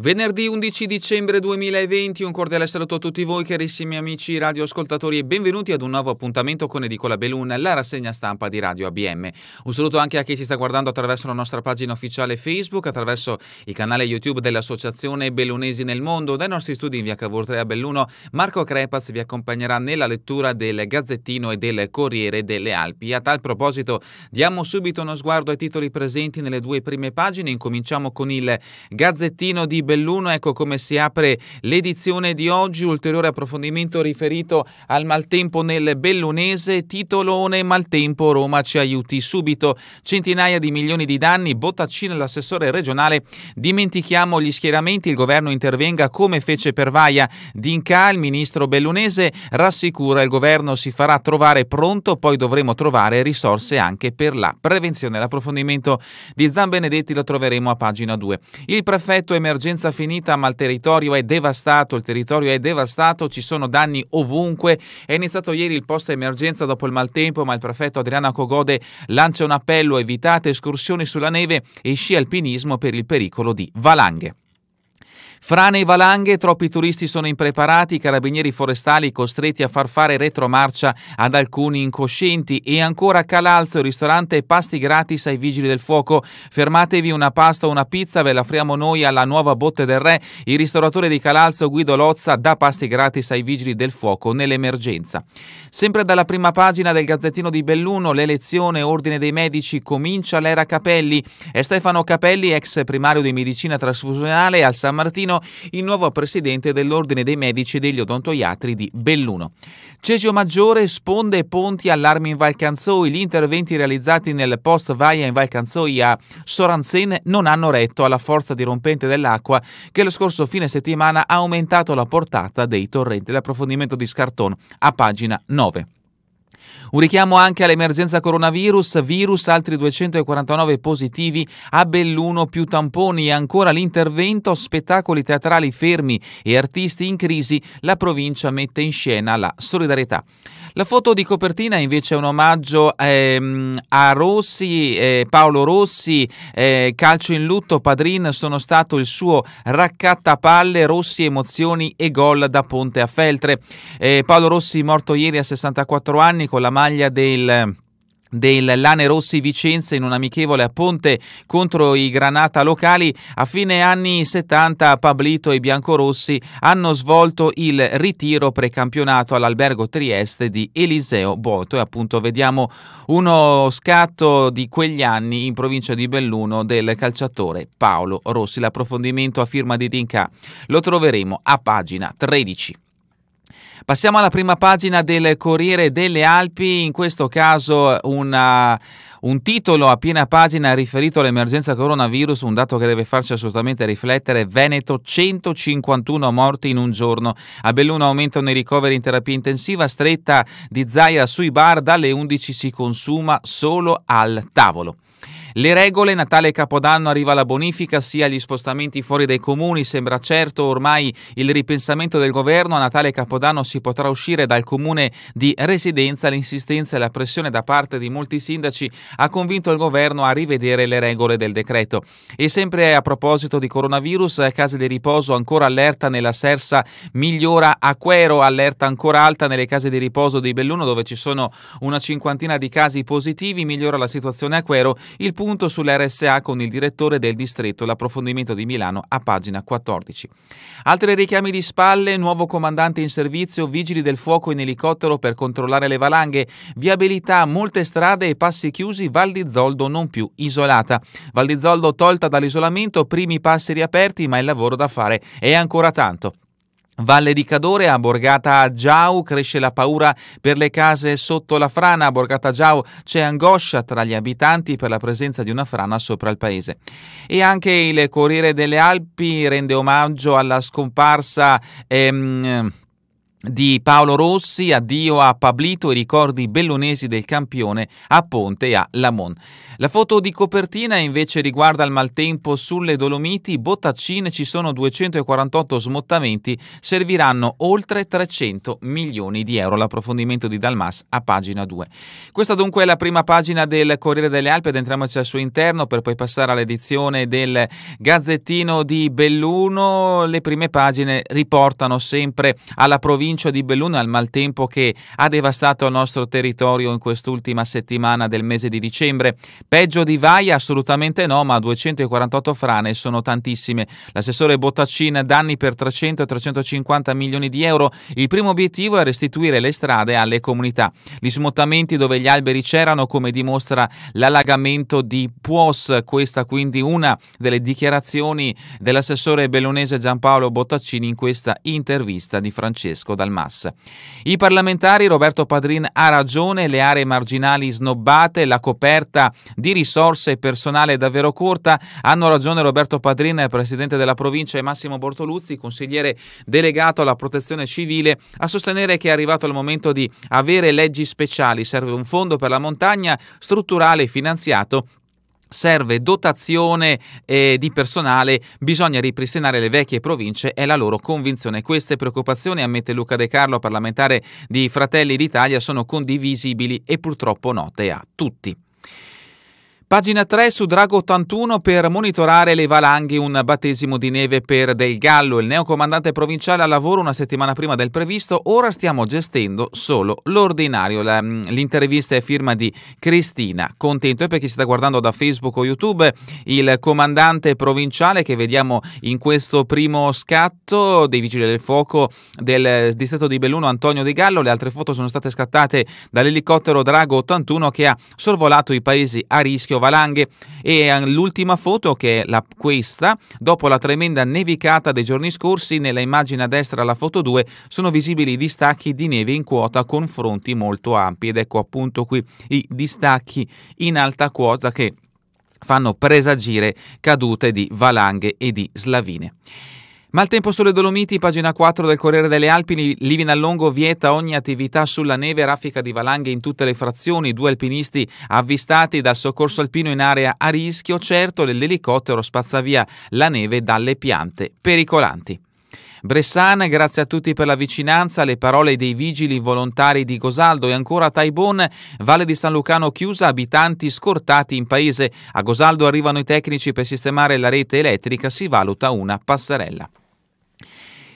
Venerdì 11 dicembre 2020, un cordiale saluto a tutti voi carissimi amici radioascoltatori e benvenuti ad un nuovo appuntamento con Edicola Belun, la rassegna stampa di Radio ABM. Un saluto anche a chi ci sta guardando attraverso la nostra pagina ufficiale Facebook, attraverso il canale YouTube dell'Associazione Bellunesi nel Mondo, dai nostri studi in via Cavour 3 a Belluno. Marco Crepaz vi accompagnerà nella lettura del Gazzettino e del Corriere delle Alpi. A tal proposito diamo subito uno sguardo ai titoli presenti nelle due prime pagine, incominciamo con il Gazzettino di Belluno, ecco come si apre l'edizione di oggi, ulteriore approfondimento riferito al maltempo nel Bellunese, titolone Maltempo Roma ci aiuti subito, centinaia di milioni di danni, Bottaccino l'assessore regionale, dimentichiamo gli schieramenti, il governo intervenga come fece per Vaia, Dinca, il ministro Bellunese rassicura il governo si farà trovare pronto, poi dovremo trovare risorse anche per la prevenzione. L'approfondimento di Zan Benedetti lo troveremo a pagina 2. Il prefetto emergenza sofferenza finita, ma il territorio è devastato, il territorio è devastato, ci sono danni ovunque. È iniziato ieri il post emergenza dopo il maltempo, ma il prefetto Adriana Cogode lancia un appello, evitate escursioni sulla neve e sci alpinismo per il pericolo di valanghe. Frane e valanghe, troppi turisti sono impreparati, i carabinieri forestali costretti a far fare retromarcia ad alcuni incoscienti e ancora Calalzo, ristorante e pasti gratis ai vigili del fuoco. Fermatevi una pasta o una pizza, ve la offriamo noi alla nuova botte del re. Il ristoratore di Calalzo Guido Lozza dà pasti gratis ai vigili del fuoco nell'emergenza. Sempre dalla prima pagina del Gazzettino di Belluno, l'elezione Ordine dei Medici comincia l'era Capelli. e Stefano Capelli, ex primario di medicina trasfusionale al San Martino Martino, il nuovo presidente dell'Ordine dei Medici degli Odontoiatri di Belluno. Cesio Maggiore, sponde ponti, allarmi in Valcanzoi, gli interventi realizzati nel post Vaia in Valcanzoi a Soranzen non hanno retto alla forza dirompente dell'acqua che lo scorso fine settimana ha aumentato la portata dei torrenti. L'approfondimento di Scarton a pagina 9. Un richiamo anche all'emergenza coronavirus, virus altri 249 positivi a Belluno più tamponi e ancora l'intervento, spettacoli teatrali fermi e artisti in crisi, la provincia mette in scena la solidarietà. La foto di copertina invece è un omaggio ehm, a Rossi, eh, Paolo Rossi, eh, calcio in lutto, Padrin sono stato il suo raccattapalle, Rossi emozioni e gol da Ponte a Feltre. Eh, Paolo Rossi morto ieri a 64 anni con la maglia del del Lane Rossi Vicenza in un amichevole a Ponte contro i Granata locali. A fine anni 70 Pablito e Biancorossi hanno svolto il ritiro precampionato all'Albergo Trieste di Eliseo Boto e appunto vediamo uno scatto di quegli anni in provincia di Belluno del calciatore Paolo Rossi. L'approfondimento a firma di Dinca lo troveremo a pagina 13. Passiamo alla prima pagina del Corriere delle Alpi, in questo caso una, uh, un titolo a piena pagina riferito all'emergenza coronavirus, un dato che deve farci assolutamente riflettere. Veneto 151 morti in un giorno. A Belluno aumentano i ricoveri in terapia intensiva, stretta di Zaia sui bar dalle 11 si consuma solo al tavolo. Le regole, Natale e Capodanno arriva la bonifica sia agli spostamenti fuori dai comuni, sembra certo ormai il ripensamento del governo, a Natale e Capodanno si potrà uscire dal comune di residenza, l'insistenza e la pressione da parte di molti sindaci ha convinto il governo a rivedere le regole del decreto. E sempre a proposito di coronavirus, case di riposo ancora allerta nella Sersa migliora Aquero, allerta ancora alta nelle case di riposo di Belluno dove ci sono una cinquantina di casi positivi, migliora la situazione a Aquero, il punto punto sull'RSA con il direttore del distretto L'approfondimento di Milano a pagina 14. Altri richiami di spalle, nuovo comandante in servizio, vigili del fuoco in elicottero per controllare le valanghe, viabilità, molte strade e passi chiusi, Val di Zoldo non più isolata. Val di Zoldo tolta dall'isolamento, primi passi riaperti, ma il lavoro da fare è ancora tanto. Valle di Cadore a Borgata Giau, cresce la paura per le case sotto la frana. A Borgata Giau c'è angoscia tra gli abitanti per la presenza di una frana sopra il paese. E anche il Corriere delle Alpi rende omaggio alla scomparsa. Ehm, di Paolo Rossi, addio a Pablito i ricordi bellunesi del campione a Ponte e a Lamon. La foto di copertina invece riguarda il maltempo sulle Dolomiti, Bottaccine ci sono 248 smottamenti, serviranno oltre 300 milioni di euro. L'approfondimento di Dalmas a pagina 2. Questa dunque è la prima pagina del Corriere delle Alpi, adentriamoci al suo interno per poi passare all'edizione del Gazzettino di Belluno. Le prime pagine riportano sempre alla provincia provincio di Belluno al maltempo che ha devastato il nostro territorio in quest'ultima settimana del mese di dicembre. Peggio di Vaia assolutamente no, ma 248 frane sono tantissime. L'assessore Bottaccin danni per 300-350 milioni di euro. Il primo obiettivo è restituire le strade alle comunità. Gli smottamenti dove gli alberi c'erano, come dimostra l'allagamento di Puos, questa quindi una delle dichiarazioni dell'assessore bellunese Giampaolo Bottaccini in questa intervista di Francesco dal MAS. I parlamentari Roberto Padrin ha ragione, le aree marginali snobbate, la coperta di risorse e personale è davvero corta, hanno ragione Roberto Padrin, presidente della provincia, e Massimo Bortoluzzi, consigliere delegato alla protezione civile, a sostenere che è arrivato il momento di avere leggi speciali, serve un fondo per la montagna strutturale e finanziato serve dotazione eh, di personale, bisogna ripristinare le vecchie province, è la loro convinzione. Queste preoccupazioni, ammette Luca De Carlo, parlamentare di Fratelli d'Italia, sono condivisibili e purtroppo note a tutti. Pagina 3 su Drago 81 per monitorare le valanghe, un battesimo di neve per Del Gallo, il neocomandante provinciale al lavoro una settimana prima del previsto, ora stiamo gestendo solo l'ordinario. Mm, l'intervista è firma di Cristina. Contento è perché si sta guardando da Facebook o YouTube il comandante provinciale che vediamo in questo primo scatto dei vigili del fuoco del distretto di Belluno Antonio De Gallo. Le altre foto sono state scattate dall'elicottero Drago 81 che ha sorvolato i paesi a rischio Valanghe e l'ultima foto che è la, questa, dopo la tremenda nevicata dei giorni scorsi, nella immagine a destra la foto 2 sono visibili i distacchi di neve in quota con fronti molto ampi ed ecco appunto qui i distacchi in alta quota che fanno presagire cadute di valanghe e di slavine tempo sulle Dolomiti, pagina 4 del Corriere delle Alpi, Livina Longo vieta ogni attività sulla neve, raffica di valanghe in tutte le frazioni, due alpinisti avvistati dal soccorso alpino in area a rischio, certo l'elicottero spazza via la neve dalle piante pericolanti. Bressana, grazie a tutti per la vicinanza, le parole dei vigili volontari di Gosaldo e ancora Taibon, Valle di San Lucano chiusa, abitanti scortati in paese. A Gosaldo arrivano i tecnici per sistemare la rete elettrica, si valuta una passerella.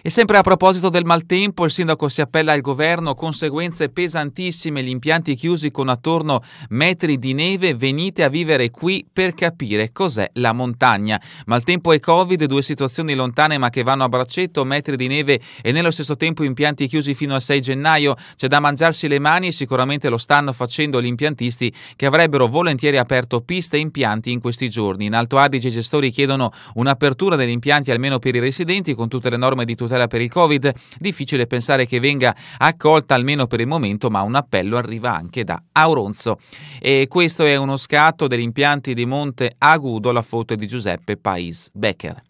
E sempre a proposito del maltempo, il sindaco si appella al governo, conseguenze pesantissime, gli impianti chiusi con attorno metri di neve, venite a vivere qui per capire cos'è la montagna. Maltempo e Covid, due situazioni lontane ma che vanno a braccetto, metri di neve e nello stesso tempo impianti chiusi fino al 6 gennaio, c'è da mangiarsi le mani e sicuramente lo stanno facendo gli impiantisti che avrebbero volentieri aperto piste e impianti in questi giorni. In Alto Adige i gestori chiedono un'apertura degli impianti almeno per i residenti con tutte le norme di tutela cautela per il Covid, difficile pensare che venga accolta almeno per il momento, ma un appello arriva anche da Auronzo. E questo è uno scatto degli impianti di Monte Agudo, la foto è di Giuseppe Pais Becker.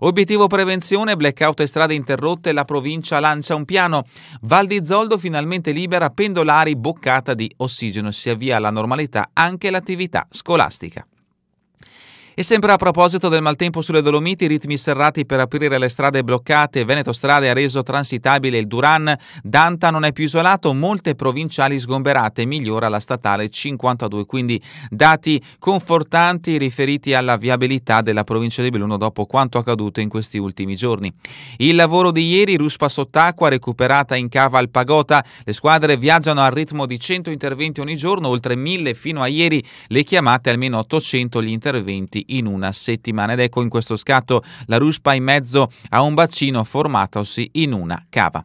Obiettivo prevenzione, blackout e strade interrotte, la provincia lancia un piano. Val di Zoldo finalmente libera, pendolari boccata di ossigeno, si avvia alla normalità anche l'attività scolastica. E sempre a proposito del maltempo sulle Dolomiti, ritmi serrati per aprire le strade bloccate, Veneto Strade ha reso transitabile il Duran, Danta non è più isolato, molte provinciali sgomberate, migliora la statale 52. Quindi dati confortanti riferiti alla viabilità della provincia di Belluno dopo quanto accaduto in questi ultimi giorni. Il lavoro di ieri, ruspa sott'acqua recuperata in cava al Pagota, le squadre viaggiano al ritmo di 100 interventi ogni giorno, oltre 1000 fino a ieri, le chiamate almeno 800 gli interventi in una settimana. Ed ecco in questo scatto la ruspa in mezzo a un bacino formatosi in una cava.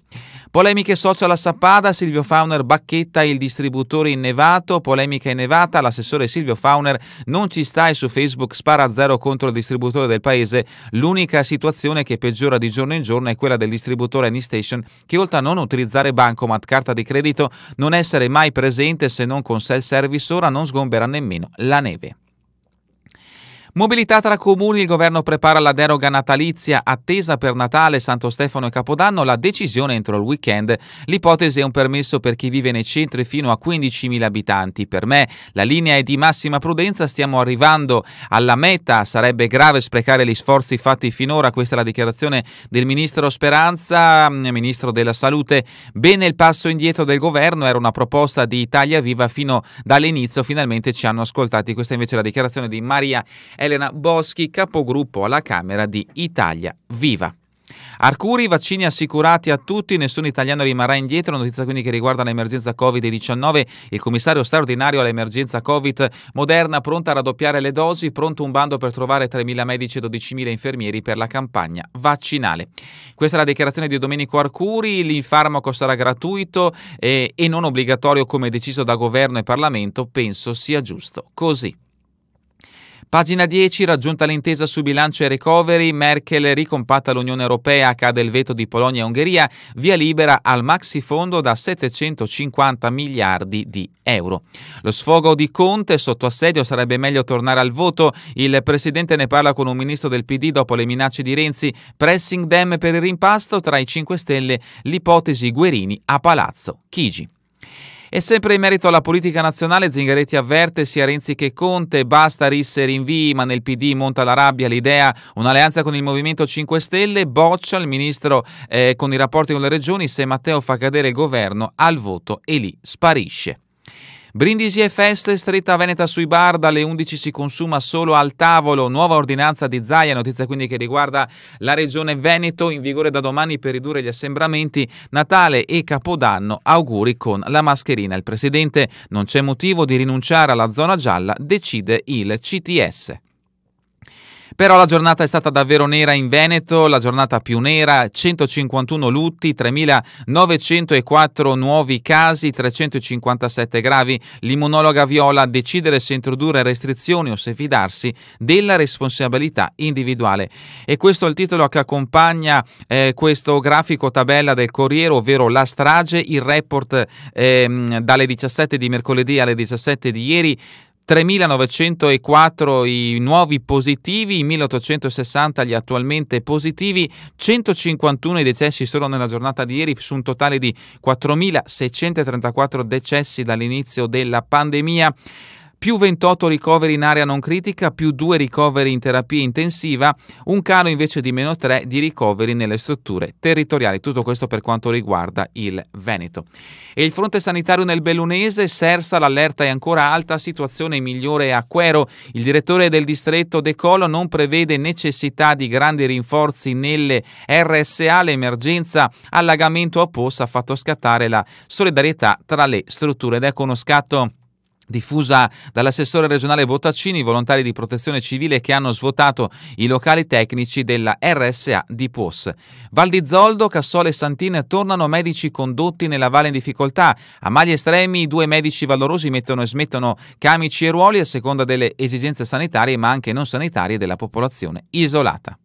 Polemiche social a Sappada, Silvio Fauner bacchetta il distributore innevato, polemica innevata, l'assessore Silvio Fauner non ci sta e su Facebook spara a zero contro il distributore del paese. L'unica situazione che peggiora di giorno in giorno è quella del distributore Anystation che oltre a non utilizzare bancomat, carta di credito, non essere mai presente se non con self service ora non sgombera nemmeno la neve. Mobilità tra comuni, il governo prepara la deroga natalizia attesa per Natale, Santo Stefano e Capodanno, la decisione entro il weekend. L'ipotesi è un permesso per chi vive nei centri fino a 15.000 abitanti. Per me la linea è di massima prudenza, stiamo arrivando alla meta, sarebbe grave sprecare gli sforzi fatti finora, questa è la dichiarazione del ministro Speranza, mm, ministro della Salute. Bene il passo indietro del governo, era una proposta di Italia Viva fino dall'inizio, finalmente ci hanno ascoltati. Questa invece è la dichiarazione di Maria Elena Boschi, capogruppo alla Camera di Italia Viva. Arcuri, vaccini assicurati a tutti, nessun italiano rimarrà indietro, notizia quindi che riguarda l'emergenza Covid-19, il commissario straordinario all'emergenza Covid Moderna pronta a raddoppiare le dosi, pronto un bando per trovare 3.000 medici e 12.000 infermieri per la campagna vaccinale. Questa è la dichiarazione di Domenico Arcuri, il farmaco sarà gratuito e, eh, e non obbligatorio come deciso da governo e Parlamento, penso sia giusto così. Pagina 10, raggiunta l'intesa su bilancio e recovery, Merkel ricompatta l'Unione Europea, cade il veto di Polonia e Ungheria, via libera al maxi fondo da 750 miliardi di euro. Lo sfogo di Conte sotto assedio sarebbe meglio tornare al voto, il Presidente ne parla con un ministro del PD dopo le minacce di Renzi, pressing dem per il rimpasto tra i 5 Stelle, l'ipotesi Guerini a Palazzo Chigi. E sempre in merito alla politica nazionale, Zingaretti avverte sia Renzi che Conte, basta risse rinvii, ma nel PD monta la rabbia, l'idea, un'alleanza con il Movimento 5 Stelle, boccia il ministro eh, con i rapporti con le regioni, se Matteo fa cadere il governo al voto e lì sparisce. Brindisi e feste, stretta veneta sui bar, dalle 11 si consuma solo al tavolo, nuova ordinanza di Zaia, notizia quindi che riguarda la regione Veneto, in vigore da domani per ridurre gli assembramenti, Natale e Capodanno, auguri con la mascherina. Il Presidente non c'è motivo di rinunciare alla zona gialla, decide il CTS. Però la giornata è stata davvero nera in Veneto, la giornata più nera, 151 lutti, 3.904 nuovi casi, 357 gravi. L'immunologa Viola decidere se introdurre restrizioni o se fidarsi della responsabilità individuale. E questo è il titolo che accompagna eh, questo grafico tabella del Corriere, ovvero la strage, il report eh, dalle 17 di mercoledì alle 17 di ieri 3.904 i nuovi positivi, 1.860 gli attualmente positivi, 151 i decessi solo nella giornata di ieri su un totale di 4.634 decessi dall'inizio della pandemia più 28 ricoveri in area non critica, più 2 ricoveri in terapia intensiva, un calo invece di meno 3 di ricoveri nelle strutture territoriali. Tutto questo per quanto riguarda il Veneto. E il fronte sanitario nel Bellunese, Sersa, l'allerta è ancora alta, situazione migliore a Quero. Il direttore del distretto De Colo non prevede necessità di grandi rinforzi nelle RSA, l'emergenza allagamento a Possa ha fatto scattare la solidarietà tra le strutture ed ecco uno scatto diffusa dall'assessore regionale Bottaccini, volontari di protezione civile che hanno svuotato i locali tecnici della RSA di Pos. Val di Zoldo, Cassole e Santin tornano medici condotti nella valle in difficoltà. A mali estremi i due medici valorosi mettono e smettono camici e ruoli a seconda delle esigenze sanitarie ma anche non sanitarie della popolazione isolata.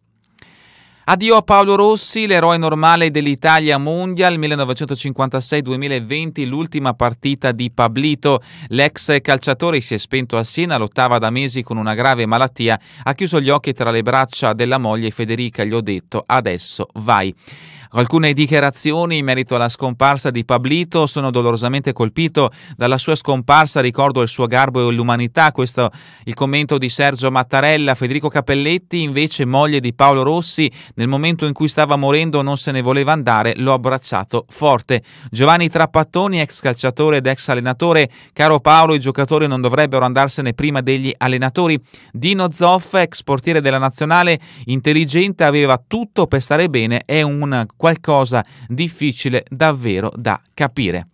Addio a Paolo Rossi, l'eroe normale dell'Italia Mondial 1956-2020, l'ultima partita di Pablito. L'ex calciatore si è spento a Siena, lottava da mesi con una grave malattia, ha chiuso gli occhi tra le braccia della moglie Federica, gli ho detto adesso vai. Alcune dichiarazioni in merito alla scomparsa di Pablito sono dolorosamente colpito dalla sua scomparsa, ricordo il suo garbo e l'umanità, questo il commento di Sergio Mattarella, Federico Capelletti invece moglie di Paolo Rossi, nel momento in cui stava morendo non se ne voleva andare, l'ho abbracciato forte. Giovanni Trappattoni, ex calciatore ed ex allenatore, caro Paolo, i giocatori non dovrebbero andarsene prima degli allenatori. Dino Zoff, ex portiere della nazionale, intelligente, aveva tutto per stare bene, è un qualcosa difficile davvero da capire.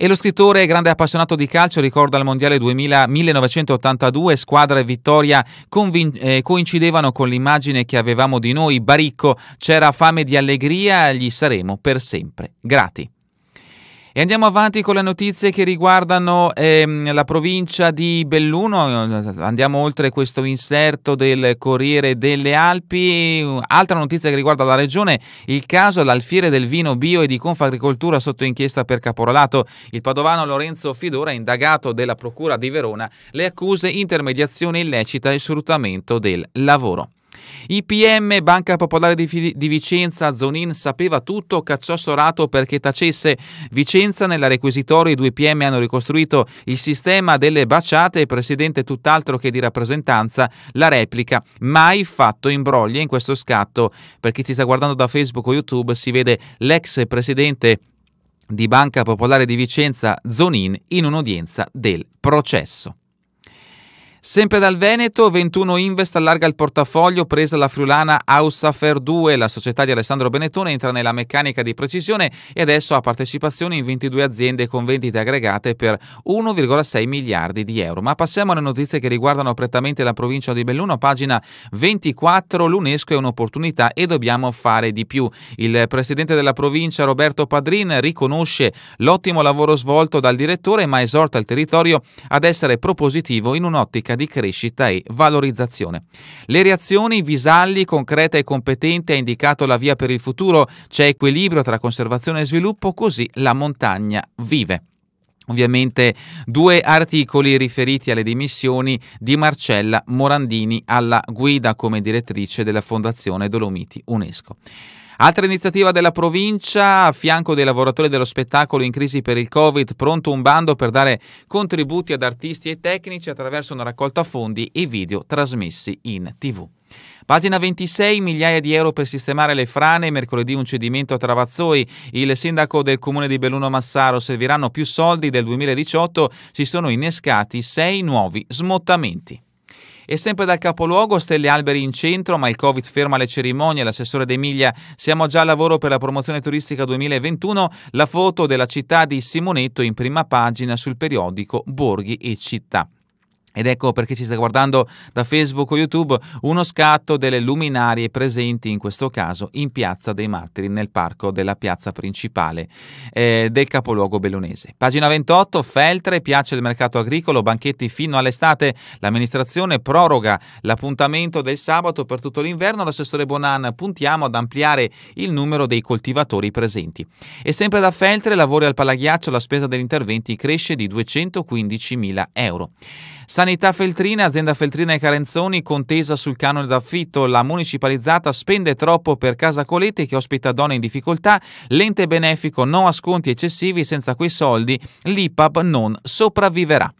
E lo scrittore, grande appassionato di calcio, ricorda al Mondiale 2000, 1982, squadra e vittoria convin- eh, coincidevano con l'immagine che avevamo di noi, Baricco, c'era fame di allegria, gli saremo per sempre grati. E andiamo avanti con le notizie che riguardano ehm, la provincia di Belluno, andiamo oltre questo inserto del Corriere delle Alpi, altra notizia che riguarda la regione, il caso all'alfiere del vino bio e di Confagricoltura sotto inchiesta per caporalato. Il padovano Lorenzo Fidora, indagato della Procura di Verona, le accuse intermediazione illecita e sfruttamento del lavoro. IPM Banca Popolare di, di Vicenza Zonin sapeva tutto, cacciò Sorato perché tacesse. Vicenza nella requisitoria i due PM hanno ricostruito il sistema delle baciate presidente tutt'altro che di rappresentanza la replica mai fatto imbrogli in questo scatto. Per chi ci sta guardando da Facebook o YouTube si vede l'ex presidente di Banca Popolare di Vicenza Zonin in un'udienza del processo. Sempre dal Veneto, 21 Invest allarga il portafoglio, presa la friulana Aussafer 2, la società di Alessandro Benettone entra nella meccanica di precisione e adesso ha partecipazioni in 22 aziende con vendite aggregate per 1,6 miliardi di euro. Ma passiamo alle notizie che riguardano prettamente la provincia di Belluno, pagina 24, l'UNESCO è un'opportunità e dobbiamo fare di più. Il presidente della provincia Roberto Padrin riconosce l'ottimo lavoro svolto dal direttore ma esorta il territorio ad essere propositivo in un'ottica dinamica di crescita e valorizzazione. Le reazioni Visalli, concreta e competente, ha indicato la via per il futuro, c'è equilibrio tra conservazione e sviluppo, così la montagna vive. Ovviamente due articoli riferiti alle dimissioni di Marcella Morandini alla guida come direttrice della Fondazione Dolomiti UNESCO. Altra iniziativa della provincia, a fianco dei lavoratori dello spettacolo in crisi per il Covid, pronto un bando per dare contributi ad artisti e tecnici attraverso una raccolta fondi e video trasmessi in tv. Pagina 26, migliaia di euro per sistemare le frane, mercoledì un cedimento a Travazzoi, il sindaco del comune di Belluno Massaro serviranno più soldi del 2018, si sono innescati sei nuovi smottamenti. E sempre dal capoluogo Stelle Alberi in centro, ma il Covid ferma le cerimonie. L'assessore D'Emilia, siamo già al lavoro per la promozione turistica 2021. La foto della città di Simonetto in prima pagina sul periodico Borghi e Città. Ed ecco perché ci sta guardando da Facebook o YouTube uno scatto delle luminarie presenti in questo caso in Piazza dei Martiri nel parco della piazza principale eh, del capoluogo bellunese. Pagina 28, Feltre, piace il mercato agricolo, banchetti fino all'estate, l'amministrazione proroga l'appuntamento del sabato per tutto l'inverno, l'assessore Bonan puntiamo ad ampliare il numero dei coltivatori presenti. E sempre da Feltre, lavori al palaghiaccio, la spesa degli interventi cresce di 215.000 euro. Sanità Feltrina, azienda Feltrina e Carenzoni, contesa sul canone d'affitto. La municipalizzata spende troppo per Casa Colete che ospita donne in difficoltà. L'ente benefico non ha sconti eccessivi, senza quei soldi l'IPAB non sopravviverà.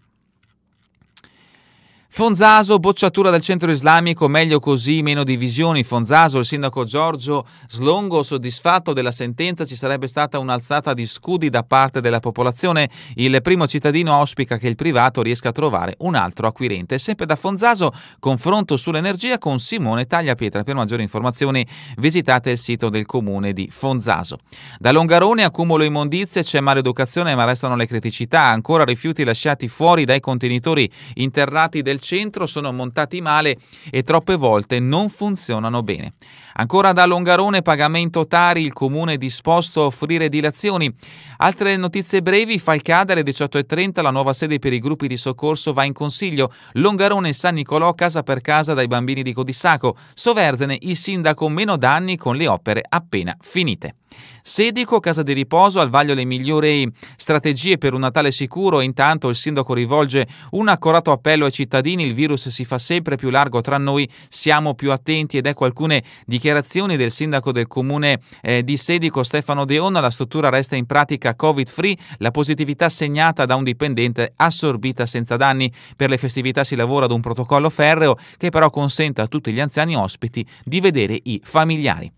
Fonzaso, bocciatura del centro islamico, meglio così, meno divisioni. Fonzaso, il sindaco Giorgio Slongo, soddisfatto della sentenza, ci sarebbe stata un'alzata di scudi da parte della popolazione. Il primo cittadino auspica che il privato riesca a trovare un altro acquirente. Sempre da Fonzaso, confronto sull'energia con Simone Tagliapietra. Per maggiori informazioni visitate il sito del comune di Fonzaso. Da Longarone, accumulo immondizie, c'è maleducazione ma restano le criticità. Ancora rifiuti lasciati fuori dai contenitori interrati del centro sono montati male e troppe volte non funzionano bene. Ancora da Longarone, pagamento Tari, il comune è disposto a offrire dilazioni. Altre notizie brevi, Falcada alle 18.30, la nuova sede per i gruppi di soccorso va in consiglio. Longarone e San Nicolò, casa per casa dai bambini di Codissaco. Soverzene, il sindaco meno danni con le opere appena finite. Sedico, casa di riposo, al vaglio le migliori strategie per un Natale sicuro, intanto il sindaco rivolge un accorato appello ai cittadini, il virus si fa sempre più largo tra noi, siamo più attenti ed ecco alcune dichiarazioni del sindaco del comune eh, di Sedico Stefano Deonna, la struttura resta in pratica covid free, la positività segnata da un dipendente assorbita senza danni. Per le festività si lavora ad un protocollo ferreo che però consente a tutti gli anziani ospiti di vedere i familiari.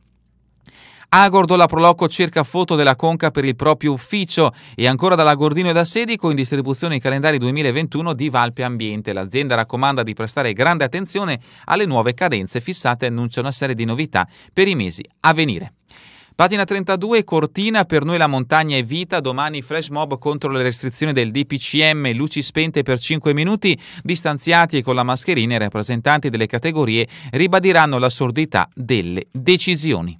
Agordo la Prolocco cerca foto della Conca per il proprio ufficio e ancora dalla Gordino e da Sedico in distribuzione i calendari 2021 di Valpe Ambiente. L'azienda raccomanda di prestare grande attenzione alle nuove cadenze fissate e annuncia una serie di novità per i mesi a venire. Pagina 32, Cortina, per noi la montagna è vita, domani flash mob contro le restrizioni del DPCM, luci spente per 5 minuti, distanziati e con la mascherina i rappresentanti delle categorie ribadiranno l'assurdità delle decisioni.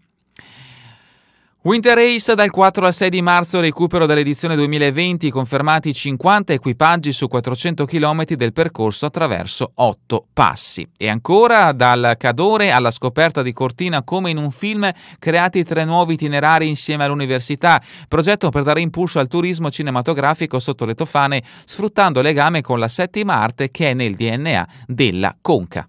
Winter Race dal 4 al 6 di marzo, recupero dell'edizione 2020, confermati 50 equipaggi su 400 km del percorso attraverso 8 passi. E ancora dal Cadore alla scoperta di Cortina come in un film, creati tre nuovi itinerari insieme all'università, progetto per dare impulso al turismo cinematografico sotto le tofane, sfruttando legame con la settima arte che è nel DNA della Conca.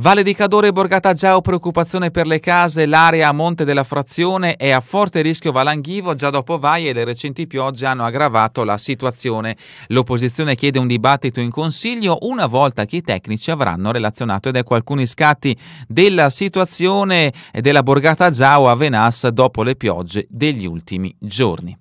Valle di Cadore, e Borgata Giao, preoccupazione per le case, l'area a monte della frazione è a forte rischio valanghivo, già dopo Vaie e le recenti piogge hanno aggravato la situazione. L'opposizione chiede un dibattito in consiglio una volta che i tecnici avranno relazionato ed ecco alcuni scatti della situazione della Borgata Giao a Venas dopo le piogge degli ultimi giorni.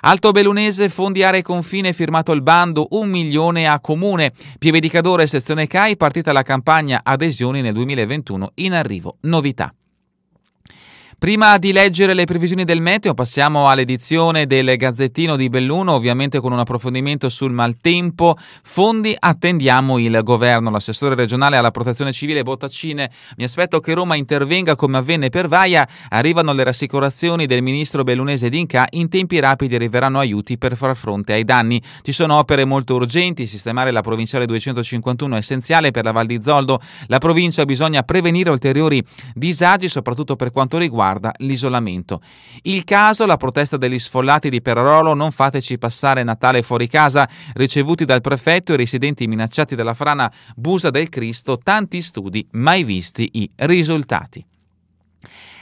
Alto Belunese, fondi aree confine, firmato il bando, un milione a comune. Pieve di Cadore, sezione CAI, partita la campagna adesioni nel 2021, in arrivo novità. Prima di leggere le previsioni del meteo passiamo all'edizione del Gazzettino di Belluno, ovviamente con un approfondimento sul maltempo. Fondi, attendiamo il governo. L'assessore regionale alla protezione civile Bottaccine, mi aspetto che Roma intervenga come avvenne per Vaia. Arrivano le rassicurazioni del ministro bellunese Dinca, in tempi rapidi arriveranno aiuti per far fronte ai danni. Ci sono opere molto urgenti, sistemare la provinciale 251 è essenziale per la Val di Zoldo. La provincia bisogna prevenire ulteriori disagi, soprattutto per quanto riguarda riguarda l'isolamento. Il caso, la protesta degli sfollati di Perarolo Non fateci passare Natale fuori casa, ricevuti dal prefetto e residenti minacciati dalla frana Busa del Cristo, tanti studi mai visti i risultati.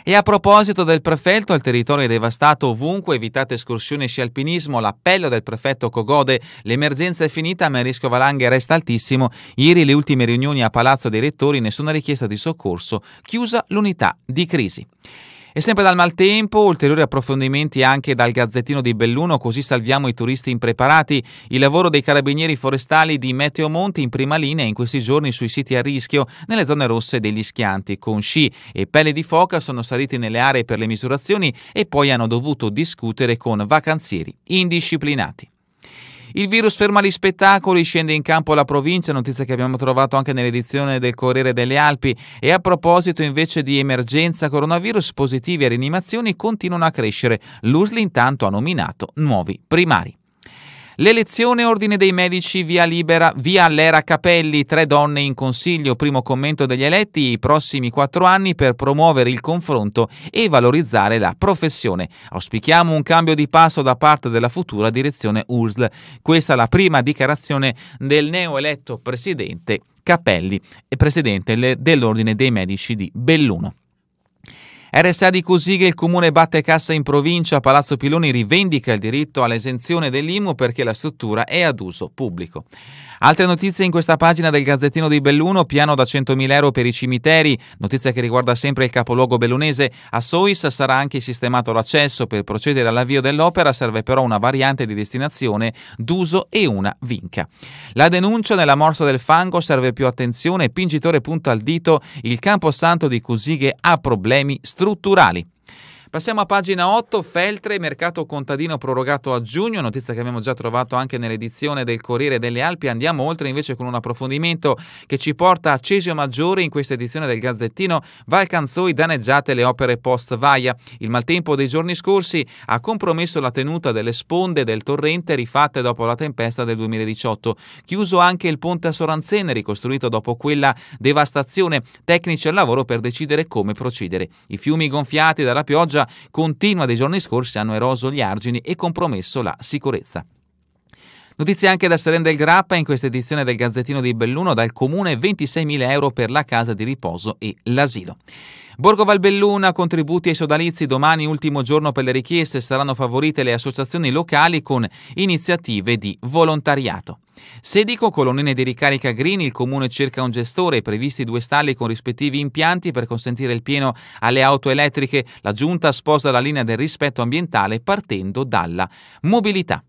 E a proposito del prefetto, il territorio è devastato ovunque, evitate escursioni e sci alpinismo, l'appello del prefetto Cogode, l'emergenza è finita ma il rischio valanghe resta altissimo, ieri le ultime riunioni a Palazzo dei Rettori, nessuna richiesta di soccorso, chiusa l'unità di crisi. E sempre dal maltempo, ulteriori approfondimenti anche dal Gazzettino di Belluno, così salviamo i turisti impreparati. Il lavoro dei carabinieri forestali di Meteo Monti in prima linea in questi giorni sui siti a rischio nelle zone rosse degli schianti, con sci e pelle di foca sono saliti nelle aree per le misurazioni e poi hanno dovuto discutere con vacanzieri indisciplinati. Il virus ferma gli spettacoli, scende in campo la provincia, notizia che abbiamo trovato anche nell'edizione del Corriere delle Alpi. E a proposito invece di emergenza coronavirus, positivi e rianimazioni continuano a crescere. L'USL intanto ha nominato nuovi primari. L'elezione Ordine dei Medici via libera, via Lera Capelli, tre donne in consiglio, primo commento degli eletti, i prossimi quattro anni per promuovere il confronto e valorizzare la professione. Auspichiamo un cambio di passo da parte della futura direzione USL. Questa è la prima dichiarazione del neoeletto presidente Capelli, e presidente dell'Ordine dei Medici di Belluno. RSA di Cusighe, il comune batte cassa in provincia, Palazzo Piloni rivendica il diritto all'esenzione dell'IMU perché la struttura è ad uso pubblico. Altre notizie in questa pagina del Gazzettino di Belluno, piano da 100.000 euro per i cimiteri, notizia che riguarda sempre il capoluogo bellunese. A Sois sarà anche sistemato l'accesso, per procedere all'avvio dell'opera serve però una variante di destinazione d'uso e una vinca. La denuncia nella morsa del fango serve più attenzione, Pingitore punta al dito, il camposanto di Cusighe ha problemi strutturali. Passiamo a pagina 8, Feltre, mercato contadino prorogato a giugno, notizia che abbiamo già trovato anche nell'edizione del Corriere delle Alpi. Andiamo oltre invece con un approfondimento che ci porta a Cesio Maggiore in questa edizione del Gazzettino. Valcanzoi danneggiate le opere post Vaia. Il maltempo dei giorni scorsi ha compromesso la tenuta delle sponde del torrente rifatte dopo la tempesta del 2018. Chiuso anche il ponte a Soranzene, ricostruito dopo quella devastazione. Tecnici al lavoro per decidere come procedere. I fiumi gonfiati dalla pioggia continua dei giorni scorsi hanno eroso gli argini e compromesso la sicurezza. Notizie anche da Serena del Grappa in questa edizione del Gazzettino di Belluno dal comune 26.000 euro per la casa di riposo e l'asilo. Borgo Valbelluna, contributi ai sodalizi, domani ultimo giorno per le richieste, saranno favorite le associazioni locali con iniziative di volontariato. Sedico, colonnine di ricarica green, il comune cerca un gestore, previsti due stalli con rispettivi impianti per consentire il pieno alle auto elettriche, la giunta sposa la linea del rispetto ambientale partendo dalla mobilità.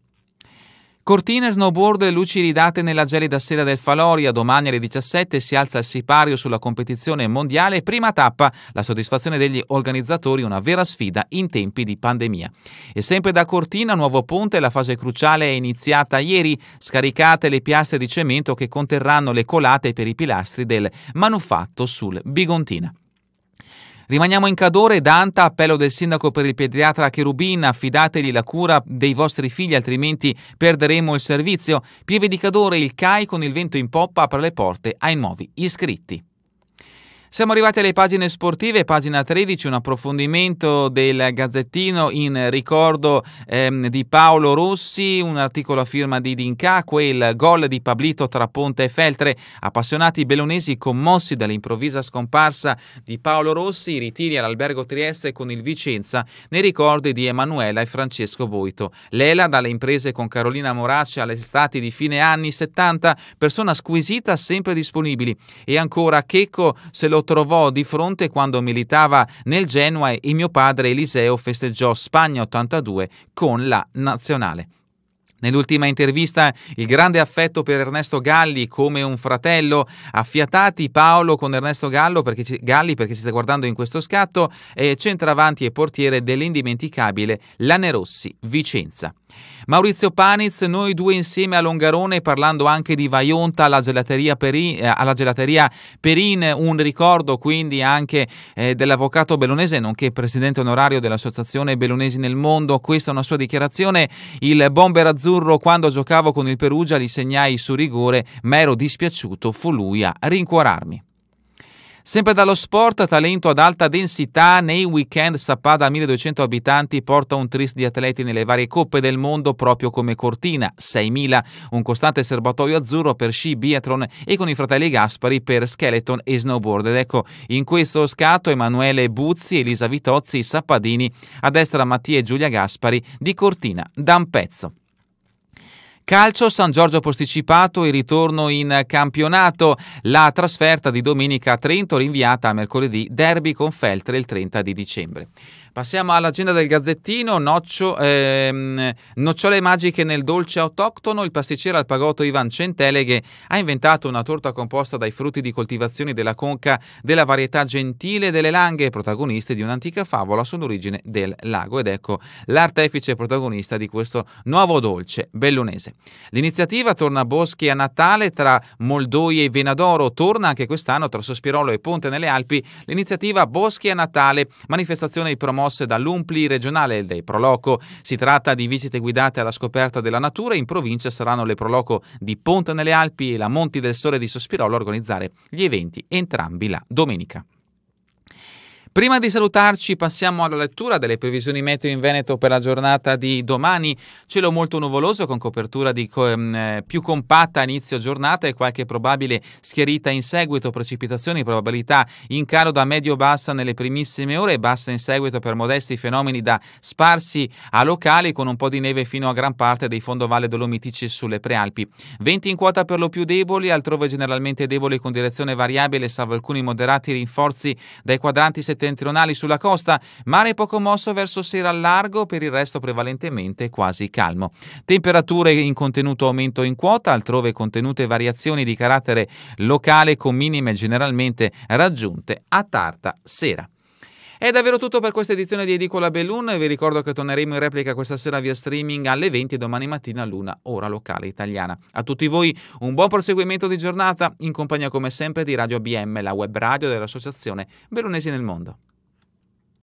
Cortine, snowboard e luci ridate nella gelida sera del Faloria. Domani alle 17 si alza il sipario sulla competizione mondiale. Prima tappa, la soddisfazione degli organizzatori, una vera sfida in tempi di pandemia. E sempre da Cortina, Nuovo Ponte, la fase cruciale è iniziata ieri. Scaricate le piastre di cemento che conterranno le colate per i pilastri del manufatto sul Bigontina. Rimaniamo in Cadore, Danta, appello del sindaco per il pediatra Cherubin, affidategli la cura dei vostri figli altrimenti perderemo il servizio. Pieve di Cadore, il CAI con il vento in poppa apre le porte ai nuovi iscritti. Siamo arrivati alle pagine sportive, pagina 13, un approfondimento del Gazzettino in ricordo ehm, di Paolo Rossi, un articolo a firma di Dinca, quel gol di Pablito tra Ponte e Feltre, appassionati bellonesi commossi dall'improvvisa scomparsa di Paolo Rossi, ritiri all'albergo Trieste con il Vicenza nei ricordi di Emanuela e Francesco Boito. Lela dalle imprese con Carolina Moracci alle di fine anni 70, persona squisita sempre disponibili e ancora Checco se lo trovò di fronte quando militava nel Genoa e mio padre Eliseo festeggiò Spagna 82 con la nazionale. Nell'ultima intervista il grande affetto per Ernesto Galli come un fratello, affiatati Paolo con Ernesto Gallo perché ci, Galli perché si sta guardando in questo scatto, e centravanti e portiere dell'indimenticabile Lanerossi Vicenza. Maurizio Paniz, noi due insieme a Longarone parlando anche di Vaionta alla gelateria, Peri, eh, alla gelateria Perin, un ricordo quindi anche eh, dell'avvocato bellonese nonché presidente onorario dell'Associazione Bellonesi nel Mondo, questa è una sua dichiarazione, il bomber azzurro nerazzurro quando giocavo con il Perugia li segnai su rigore, ma ero dispiaciuto, fu lui a rincuorarmi. Sempre dallo sport, talento ad alta densità, nei weekend Sappada a 1200 abitanti porta un tris di atleti nelle varie coppe del mondo, proprio come Cortina, 6000, un costante serbatoio azzurro per sci biathlon e con i fratelli Gaspari per skeleton e snowboard. Ed ecco, in questo scatto Emanuele Buzzi, Elisa Vitozzi, Sappadini, a destra Mattia e Giulia Gaspari di Cortina, da un pezzo. Calcio San Giorgio posticipato, il ritorno in campionato, la trasferta di domenica a Trento rinviata a mercoledì, derby con Feltre il 30 di dicembre. Passiamo all'agenda del Gazzettino, noccio, ehm, nocciole magiche nel dolce autoctono, il pasticcere al pagotto Ivan Centeleghe ha inventato una torta composta dai frutti di coltivazioni della conca della varietà gentile delle langhe, protagoniste di un'antica favola sull'origine del lago ed ecco l'artefice protagonista di questo nuovo dolce bellunese. L'iniziativa torna a Boschi a Natale tra Moldoie e Venadoro, torna anche quest'anno tra Sospirolo e Ponte nelle Alpi l'iniziativa Boschi a Natale, manifestazione di promozione promosse dall'Umpli regionale dei Proloco. Si tratta di visite guidate alla scoperta della natura. In provincia saranno le Proloco di Ponte nelle Alpi e la Monti del Sole di Sospirolo a organizzare gli eventi, entrambi la domenica. Prima di salutarci passiamo alla lettura delle previsioni meteo in Veneto per la giornata di domani. Cielo molto nuvoloso con copertura di, eh, più compatta a inizio giornata e qualche probabile schierita in seguito, precipitazioni, probabilità in calo da medio-bassa nelle primissime ore e bassa in seguito per modesti fenomeni da sparsi a locali con un po' di neve fino a gran parte dei fondovalle dolomitici sulle prealpi. Venti in quota per lo più deboli, altrove generalmente deboli con direzione variabile salvo alcuni moderati rinforzi dai quadranti settimanali settentrionali sulla costa, mare poco mosso verso sera al largo, per il resto prevalentemente quasi calmo. Temperature in contenuto aumento in quota, altrove contenute variazioni di carattere locale con minime generalmente raggiunte a tarda sera. È davvero tutto per questa edizione di Edicola e Vi ricordo che torneremo in replica questa sera via streaming alle 20 e domani mattina all'una, ora locale italiana. A tutti voi un buon proseguimento di giornata in compagnia come sempre di Radio BM, la web radio dell'Associazione Bellunesi nel Mondo.